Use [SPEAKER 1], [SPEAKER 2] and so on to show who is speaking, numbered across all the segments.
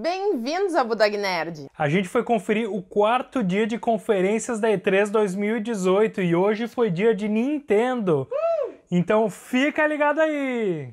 [SPEAKER 1] Bem-vindos a Budog Nerd!
[SPEAKER 2] A gente foi conferir o quarto dia de conferências da E3 2018 e hoje foi dia de Nintendo. Uh! Então fica ligado aí!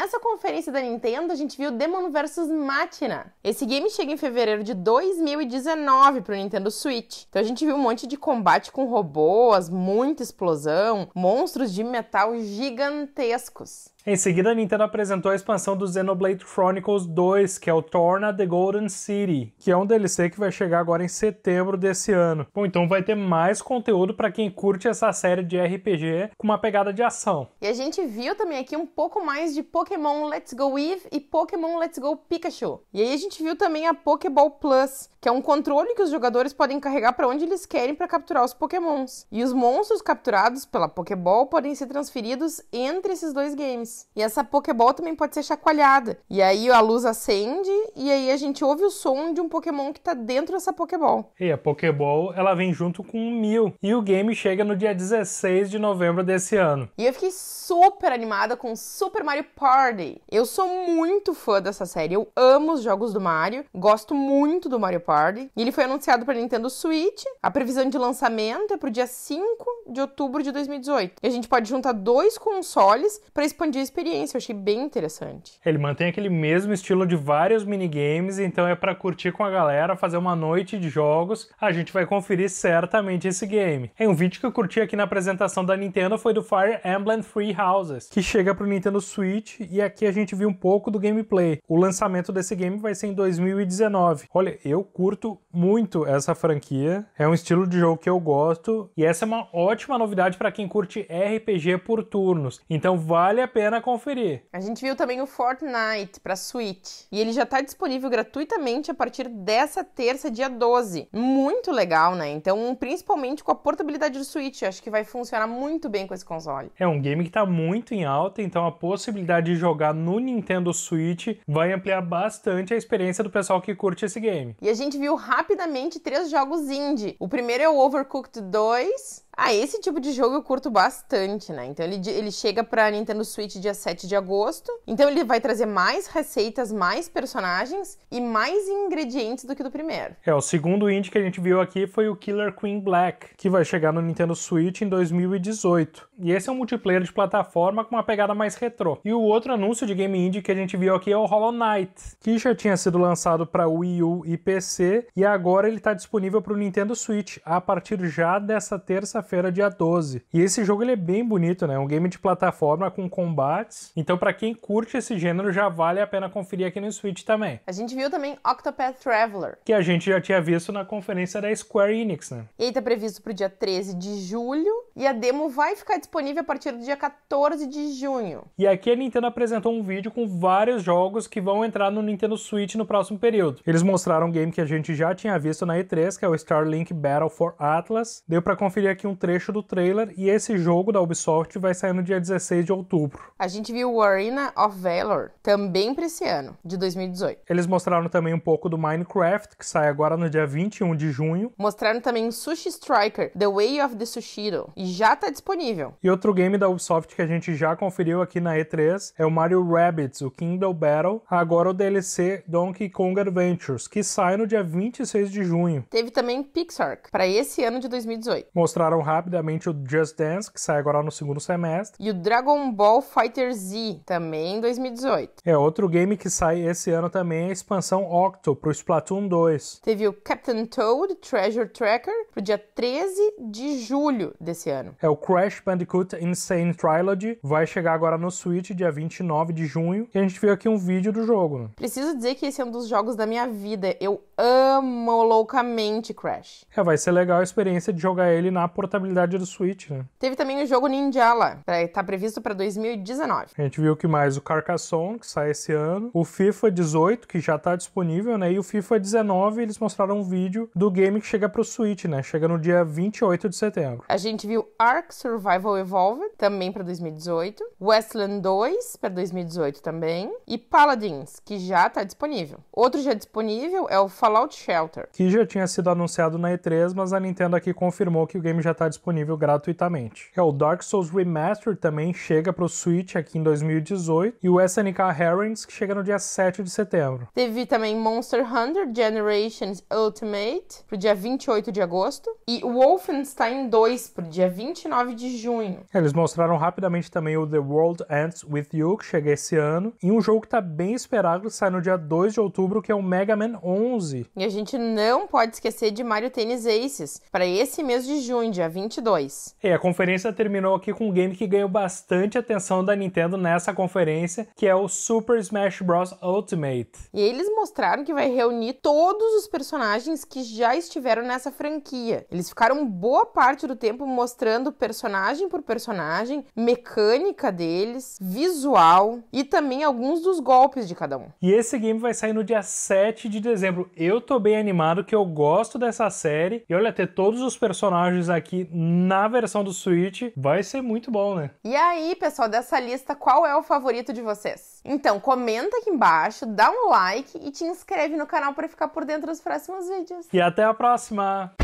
[SPEAKER 1] nessa conferência da Nintendo, a gente viu Demon vs Machina. Esse game chega em fevereiro de 2019 pro Nintendo Switch. Então a gente viu um monte de combate com robôs, muita explosão, monstros de metal gigantescos.
[SPEAKER 2] Em seguida, a Nintendo apresentou a expansão do Xenoblade Chronicles 2, que é o Torna the Golden City, que é um DLC que vai chegar agora em setembro desse ano. Bom, então vai ter mais conteúdo para quem curte essa série de RPG com uma pegada de ação.
[SPEAKER 1] E a gente viu também aqui um pouco mais de Pokémon Let's Go Eve e Pokémon Let's Go Pikachu. E aí a gente viu também a Pokéball Plus, que é um controle que os jogadores podem carregar para onde eles querem para capturar os Pokémons. E os monstros capturados pela Pokéball podem ser transferidos entre esses dois games. E essa Pokéball também pode ser chacoalhada. E aí a luz acende e aí a gente ouve o som de um Pokémon que tá dentro dessa Pokéball.
[SPEAKER 2] E a Pokéball, ela vem junto com o Mil. E o game chega no dia 16 de novembro desse ano.
[SPEAKER 1] E eu fiquei super animada com Super Mario Party. Eu sou muito fã dessa série. Eu amo os jogos do Mario. Gosto muito do Mario Party. E ele foi anunciado para Nintendo Switch. A previsão de lançamento é pro dia 5 de outubro de 2018. E a gente pode juntar dois consoles para expandir dividir a experiência, eu achei bem interessante.
[SPEAKER 2] Ele mantém aquele mesmo estilo de vários minigames, então é para curtir com a galera, fazer uma noite de jogos. A gente vai conferir certamente esse game. É um vídeo que eu curti aqui na apresentação da Nintendo foi do Fire Emblem Free Houses, que chega para o Nintendo Switch e aqui a gente viu um pouco do gameplay. O lançamento desse game vai ser em 2019. Olha, eu curto muito essa franquia. É um estilo de jogo que eu gosto e essa é uma ótima novidade para quem curte RPG por turnos. Então vale a pena pena conferir.
[SPEAKER 1] A gente viu também o Fortnite para Switch e ele já está disponível gratuitamente a partir dessa terça, dia 12. Muito legal, né? Então, principalmente com a portabilidade do Switch, acho que vai funcionar muito bem com esse console.
[SPEAKER 2] É um game que está muito em alta, então a possibilidade de jogar no Nintendo Switch vai ampliar bastante a experiência do pessoal que curte esse game.
[SPEAKER 1] E a gente viu rapidamente três jogos indie. O primeiro é o Overcooked 2, ah, esse tipo de jogo eu curto bastante, né? Então ele, ele chega pra Nintendo Switch dia 7 de agosto. Então ele vai trazer mais receitas, mais personagens e mais ingredientes do que do primeiro.
[SPEAKER 2] É, o segundo indie que a gente viu aqui foi o Killer Queen Black, que vai chegar no Nintendo Switch em 2018. E esse é um multiplayer de plataforma com uma pegada mais retrô. E o outro anúncio de game indie que a gente viu aqui é o Hollow Knight, que já tinha sido lançado para Wii U e PC e agora ele está disponível para o Nintendo Switch a partir já dessa terça-feira, dia 12. E esse jogo ele é bem bonito, né? É um game de plataforma com combate então, para quem curte esse gênero, já vale a pena conferir aqui no Switch também. A gente viu
[SPEAKER 1] também Octopath Traveler,
[SPEAKER 2] que a gente já tinha visto na conferência da Square Enix, né?
[SPEAKER 1] E aí tá previsto pro dia 13 de julho e a demo vai ficar disponível a partir do dia 14 de junho.
[SPEAKER 2] E aqui a Nintendo apresentou um vídeo com vários jogos que vão entrar no Nintendo Switch no próximo período. Eles mostraram um game que a gente já tinha visto na E3, que é o Starlink Battle for Atlas. Deu para conferir aqui um trecho do trailer e esse jogo da Ubisoft vai sair no dia 16 de outubro.
[SPEAKER 1] A gente viu o Arena of Valor também para esse ano, de 2018.
[SPEAKER 2] Eles mostraram também um pouco do Minecraft, que sai agora no dia 21 de junho.
[SPEAKER 1] Mostraram também Sushi Striker, The Way of the Sushiro, e já está disponível.
[SPEAKER 2] E outro game da Ubisoft que a gente já conferiu aqui na E3 é o Mario Rabbids, o Kingdom Battle, agora o DLC Donkey Kong Adventures, que sai no dia 26 de junho.
[SPEAKER 1] Teve também Pixar para esse ano de 2018.
[SPEAKER 2] Mostraram rapidamente o Just Dance, que sai agora no segundo semestre.
[SPEAKER 1] E o Dragon Ball Fight Fighter Z, também em 2018.
[SPEAKER 2] É, outro game que sai esse ano também é a expansão Octo pro Splatoon 2.
[SPEAKER 1] Teve o Captain Toad Treasure Tracker pro dia 13
[SPEAKER 2] de julho desse ano. É o Crash Bandicoot Insane Trilogy, vai chegar agora no Switch dia 29 de junho, e a gente viu aqui um vídeo do jogo. Né?
[SPEAKER 1] Preciso dizer que esse é um dos jogos da minha vida. Eu amo loucamente Crash.
[SPEAKER 2] É, vai ser legal a experiência de jogar ele na portabilidade do Switch, né?
[SPEAKER 1] Teve também o jogo Ninjala, tá previsto para 2019 2019.
[SPEAKER 2] A gente viu que mais o Carcassonne, que sai esse ano, o FIFA 18, que já está disponível, né? E o FIFA 19, eles mostraram um vídeo do game que chega para o Switch, né? Chega no dia 28 de setembro.
[SPEAKER 1] A gente viu Ark Survival Evolved, também para 2018, Westland 2 para 2018 também, e Paladins, que já está disponível. Outro já disponível é o Fallout Shelter,
[SPEAKER 2] que já tinha sido anunciado na E3, mas a Nintendo aqui confirmou que o game já está disponível gratuitamente. É o Dark Souls Remastered também chega para o Switch aqui em 2018 e o SNK Herons que chega no dia 7 de setembro.
[SPEAKER 1] Teve também Monster Hunter Generations Ultimate pro dia 28 de agosto e Wolfenstein 2 pro dia 29 de junho.
[SPEAKER 2] Eles mostraram rapidamente também o The World Ends With You que chega esse ano e um jogo que tá bem esperado que sai no dia 2 de outubro que é o Mega Man 11.
[SPEAKER 1] E a gente não pode esquecer de Mario Tennis Aces para esse mês de
[SPEAKER 2] junho, dia 22. E a conferência terminou aqui com um game que ganhou bastante atenção da Nintendo nessa conferência, que é o Super Smash Bros. Ultimate. E eles mostraram que
[SPEAKER 1] vai reunir todos os personagens que já estiveram nessa franquia. Eles ficaram boa parte do tempo mostrando personagem por personagem, mecânica deles,
[SPEAKER 2] visual e também alguns dos golpes de cada um. E esse game vai sair no dia 7 de dezembro. Eu tô bem animado que eu gosto dessa série. E olha, ter todos os personagens aqui na versão do Switch vai ser muito bom, né?
[SPEAKER 1] E aí, pessoal, dessa lista qual é o favorito de vocês. Então, comenta aqui embaixo, dá um like e te inscreve no canal para ficar por dentro dos próximos vídeos.
[SPEAKER 2] E até a próxima!